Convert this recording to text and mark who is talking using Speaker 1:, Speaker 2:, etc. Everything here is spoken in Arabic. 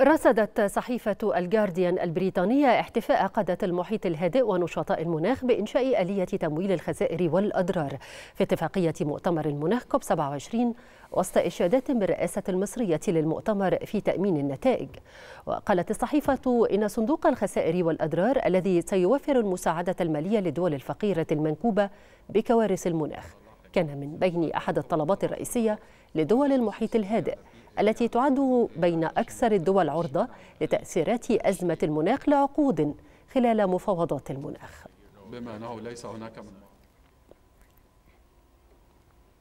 Speaker 1: رصدت صحيفة الجارديان البريطانية احتفاء قادة المحيط الهادئ ونشطاء المناخ بإنشاء آلية تمويل الخسائر والأضرار في اتفاقية مؤتمر المناخ كوب 27 وسط إشادات من المصرية للمؤتمر في تأمين النتائج وقالت الصحيفة إن صندوق الخسائر والأضرار الذي سيوفر المساعدة المالية للدول الفقيرة المنكوبة بكوارث المناخ كان من بين أحد الطلبات الرئيسية لدول المحيط الهادئ التي تعد بين أكثر الدول عرضة لتأثيرات أزمة المناخ لعقود خلال مفاوضات المناخ
Speaker 2: بما أنه ليس هناك من